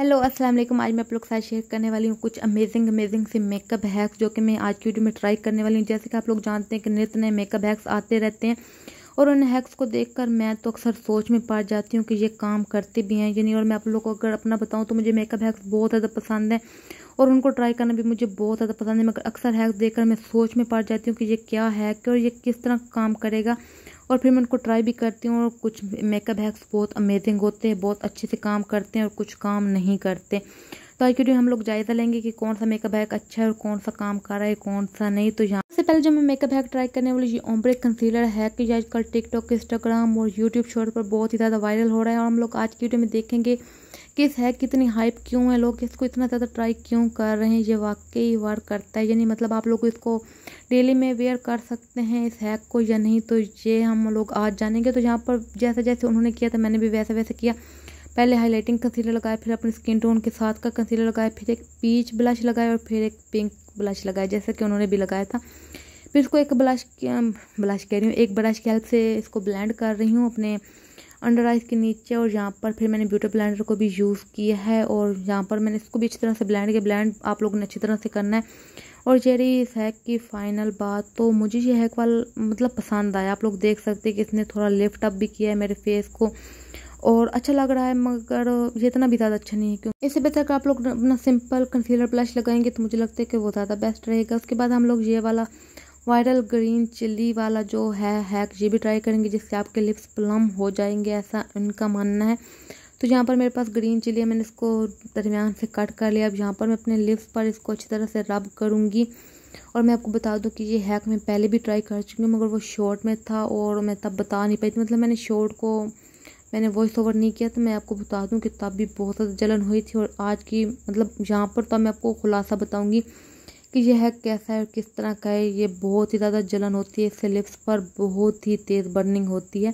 hello अस्सलाम वालेकुम आज मैं आप लोग के साथ शेयर करने वाली हूँ कुछ अमेजिंग अमेजिंग से मेकअप हैक्स जो कि मैं आज की वीडियो में ट्राई करने वाली हूँ जैसे कि आप लोग जानते हैं कि नित नए मेकअप हैक्स आते रहते हैं और उन हैक्स को देखकर मैं तो अक्सर सोच में पड़ जाती हूँ कि ये काम करते भी हैं यानी और मैं आप लोग को अगर अपना बताऊँ तो मुझे मेकअप हैक्स बहुत ज़्यादा पसंद है और उनको ट्राई करना भी मुझे बहुत ज़्यादा पसंद है मगर अक्सर हैक्स देख मैं सोच में पड़ जाती हूँ कि ये क्या हैक है और ये किस तरह काम करेगा और फिर मैं उनको ट्राई भी करती हूँ और कुछ मेकअप हैक्स बहुत अमेजिंग होते हैं बहुत अच्छे से काम करते हैं और कुछ काम नहीं करते तो आज की वीडियो हम लोग जायजा लेंगे कि कौन सा मेकअप हैक अच्छा है और कौन सा काम कर रहा है कौन सा नहीं तो यहाँ सबसे पहले जो मैं मेकअप हैक ट्राई करने वाली ये ओम्ब्रे कंसीलर है कि आजकल टिकटॉक इंस्टाग्राम और यूट्यूब शोर पर बहुत ही ज़्यादा वायरल हो रहा है और हम लोग आज की वीडियो में देखेंगे कि इस हैक की इतनी हाइप क्यों है लोग इसको इतना ज़्यादा ट्राई क्यों कर रहे हैं ये वाकई वर्क करता है यानी मतलब आप लोग इसको डेली में वेयर कर सकते हैं इस हैक को या नहीं तो ये हम लोग आज जानेंगे तो यहाँ पर जैसे जैसे उन्होंने किया था तो मैंने भी वैसे वैसे किया पहले हाइलाइटिंग कंसीलर लगाए फिर अपने स्किन टोन के साथ का कंसीलर लगाया फिर एक पीच ब्लश लगाए और फिर एक पिंक ब्लश लगाया जैसा कि उन्होंने भी लगाया था फिर इसको एक ब्लश ब्लश कह रही हूँ एक ब्रश की हेल्प से इसको ब्लेंड कर रही हूँ अपने अंडर आइज़ के नीचे और यहाँ पर फिर मैंने ब्यूटी ब्लेंडर को भी यूज़ किया है और यहाँ पर मैंने इसको भी अच्छी तरह से ब्लेंड किया ब्लेंड आप लोगों ने अच्छी तरह से करना है और जेरी इस हैक की फ़ाइनल बात तो मुझे ये हैक वाल मतलब पसंद आया आप लोग देख सकते हैं कि इसने थोड़ा लिफ्ट अप भी किया है मेरे फेस को और अच्छा लग रहा है मगर ये इतना भी ज़्यादा अच्छा नहीं है क्यों इससे बेहतर आप लोग अपना सिंपल कंसीलर ब्लश लगाएंगे तो मुझे लगता है कि वो ज़्यादा बेस्ट रहेगा उसके बाद हम लोग ये वाला वायरल ग्रीन चिल्ली वाला जो है हैक ये भी ट्राई करेंगे जिससे आपके लिप्स प्लम हो जाएंगे ऐसा उनका मानना है तो यहाँ पर मेरे पास ग्रीन चिली है मैंने इसको दरमियान से कट कर लिया अब यहाँ पर मैं अपने लिप्स पर इसको अच्छी तरह से रब करूँगी और मैं आपको बता दूँ कि ये हैक मैं पहले भी ट्राई कर चुकी हूँ मगर वो शॉर्ट में था और मैं तब बता नहीं पाई थी मतलब मैंने शॉर्ट को मैंने वॉइस ओवर नहीं किया तो मैं आपको बता दूं कि तब भी बहुत ज़्यादा जलन हुई थी और आज की मतलब यहाँ पर तो मैं आपको खुलासा बताऊँगी कि यह है कैसा है और किस तरह का है ये बहुत ही ज़्यादा जलन होती है इससे लिप्स पर बहुत ही तेज़ बर्निंग होती है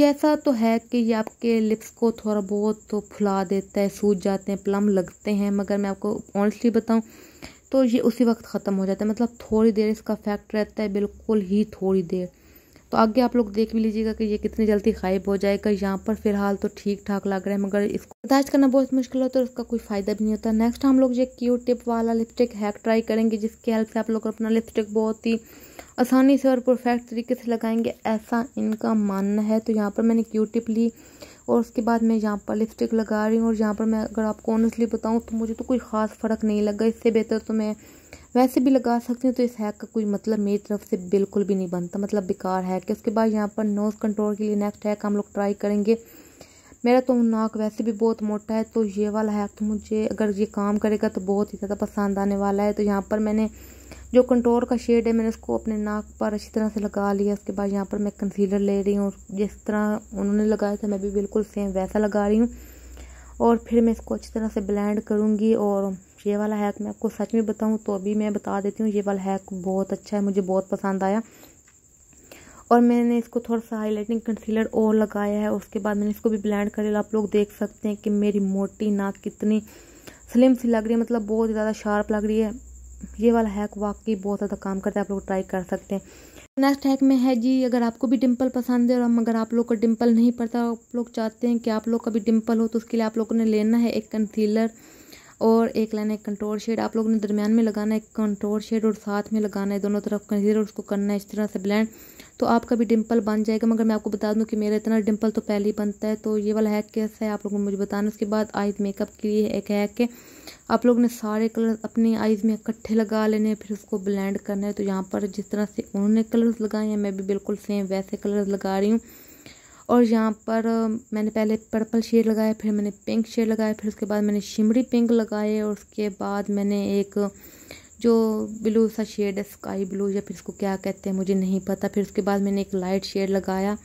ये ऐसा तो है कि ये आपके लिप्स को थोड़ा बहुत तो फुला देता है सूज जाते हैं प्लम लगते हैं मगर मैं आपको ऑनस्टली बताऊँ तो ये उसी वक्त ख़त्म हो जाता है मतलब थोड़ी देर इसका फैक्ट रहता है बिल्कुल ही थोड़ी देर तो आगे आप लोग देख भी लीजिएगा कि ये कितनी जल्दी गायब हो जाएगा यहाँ पर फिलहाल तो ठीक ठाक लग रहा है मगर इसको बर्दाश्त करना बहुत मुश्किल होता है उसका कोई फ़ायदा भी नहीं होता नेक्स्ट हम लोग ये क्यू टिप वाला लिपस्टिक हैक ट्राई करेंगे जिसकी हेल्प से आप लोग अपना लिपस्टिक बहुत ही आसानी से और परफेक्ट तरीके से लगाएंगे ऐसा इनका मानना है तो यहाँ पर मैंने क्यू टिप ली और उसके बाद मैं यहाँ पर लिपस्टिक लगा रही हूँ और यहाँ पर मैं अगर आपको ऑनेस्टली बताऊँ तो मुझे तो कोई ख़ास फ़र्क नहीं लगा इससे बेहतर तो मैं वैसे भी लगा सकती हूँ तो इस हैक का कोई मतलब मेरी तरफ से बिल्कुल भी नहीं बनता मतलब बेकार हैक है उसके बाद यहाँ पर नोज़ कंट्रोल के लिए नेक्स्ट हैक हम लोग ट्राई करेंगे मेरा तो नाक वैसे भी बहुत मोटा है तो ये वाला हैक तो मुझे अगर ये काम करेगा तो बहुत ही ज़्यादा पसंद आने वाला है तो यहाँ पर मैंने जो कंट्रोल का शेड है मैंने उसको अपने नाक पर अच्छी तरह से लगा लिया उसके बाद यहाँ पर मैं कंसीलर ले रही हूँ जिस तरह उन्होंने लगाया था मैं भी बिल्कुल सेम वैसा लगा रही हूँ और फिर मैं इसको अच्छी तरह से ब्लेंड करूँगी और ये वाला हैक मैं आपको सच में बताऊँ तो अभी मैं बता देती हूँ ये वाला हैक बहुत अच्छा है मुझे बहुत पसंद आया और मैंने इसको थोड़ा सा हाईलाइटिंग कंसीलर और लगाया है उसके बाद मैंने इसको भी ब्लेंड लिया आप लोग देख सकते हैं कि मेरी मोटी नाक कितनी स्लिम सी लग रही है मतलब बहुत ज़्यादा शार्प लग रही है ये वाला हैक वाकई बहुत ज़्यादा काम करता है आप लोग ट्राई कर सकते हैं नेक्स्ट हैक में है जी अगर आपको भी डिम्पल पसंद है और मगर आप लोग का डिम्पल नहीं पड़ता आप लोग चाहते हैं कि आप लोग का भी डिम्पल हो तो उसके लिए आप लोगों ने लेना है एक कंसीलर और एक लाइन है कंट्रोल शेड आप लोगों ने दरमियान में लगाना है कंट्रोल शेड और साथ में लगाना है दोनों तरफ और उसको करना है इस तरह से ब्लैंड तो आपका भी डिम्पल बन जाएगा मगर मैं आपको बता दूँ कि मेरा इतना डिम्पल तो पहले ही बनता है तो ये वाला हैक कैसा है आप लोगों को मुझे बताना उसके बाद आइज मेकअप के लिए एक हैक है आप लोगों ने सारे कलर अपनी आइज़ में इकट्ठे लगा लेने हैं फिर उसको ब्लेंड करना है तो यहाँ पर जिस तरह से उन्होंने कलर्स लगाए हैं मैं भी बिल्कुल सेम वैसे कलर्स लगा रही हूँ और यहाँ पर मैंने पहले पर्पल शेड लगाया फिर मैंने पिंक शेड लगाया फिर उसके बाद मैंने शिमरी पिंक लगाए और उसके बाद मैंने एक जो ब्लू सा शेड है स्काई ब्लू या फिर इसको क्या कहते हैं मुझे नहीं पता फिर उसके बाद मैंने एक लाइट शेड लगाया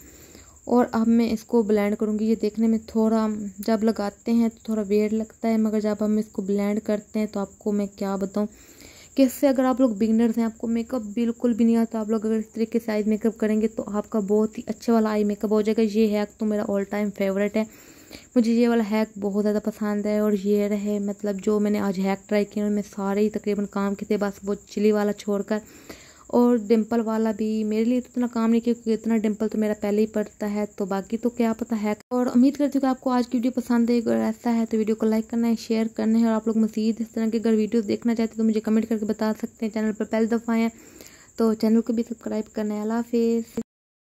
और अब मैं इसको ब्लेंड करूँगी ये देखने में थोड़ा जब लगाते हैं तो थोड़ा वेयर लगता है मगर जब हम इसको ब्लेंड करते हैं तो आपको मैं क्या बताऊँ कैसे अगर आप लोग बिगनर्स हैं आपको मेकअप बिल्कुल भी नहीं आता आप लोग अगर इस तरीके से आइज़ मेकअप करेंगे तो आपका बहुत ही अच्छा वाला आई मेकअप हो जाएगा ये हैक तो मेरा ऑल टाइम फेवरेट है मुझे ये वाला हैक बहुत ज़्यादा पसंद है और ये रहे मतलब जो मैंने आज हैक ट्राई किए उनमें सारे ही तकरीबन काम के थे बस वो चिली वाला छोड़कर और डिम्पल वाला भी मेरे लिए तो इतना काम नहीं क्योंकि इतना डिम्पल तो मेरा पहले ही पड़ता है तो बाकी तो क्या पता है और उम्मीद करती हूँ कि आपको आज की वीडियो पसंद है अगर ऐसा है तो वीडियो को लाइक करना है शेयर करना है और आप लोग मजीद इस तरह के अगर वीडियो देखना चाहते हैं तो मुझे कमेंट करके बता सकते हैं चैनल पर पहली दफ़ा आए तो चैनल को भी सब्सक्राइब करना है अला हाफिज़